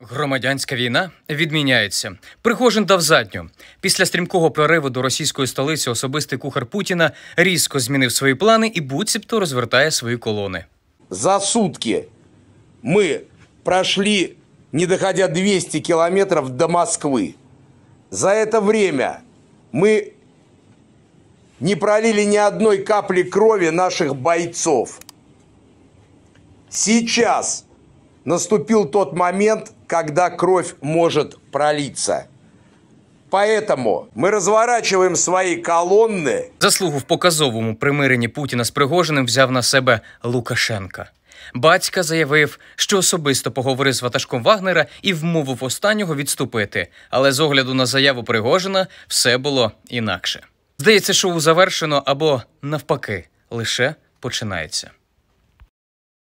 Громадянська війна відміняється. Пригожин дав задню. Після стрімкого прориву до російської столиці особистий кухар Путіна різко змінив свої плани і буцімто розвертає свої колони. За сутки ми пройшли, не доходя 200 кілометрів до Москви. За це время ми не пролили ні одної каплі крові наших бойців. Сейчас наступив тот момент, когда кровь может пролиться. Поэтому ми розворачуємо свої колонни. Заслугу в показовому примиренні Путіна з Пригожиним взяв на себе Лукашенка. Батька заявив, що особисто поговорив з ватажком Вагнера і вмовив останнього відступити. Але з огляду на заяву Пригожина все було інакше. Здається, шоу завершено або навпаки лише починається.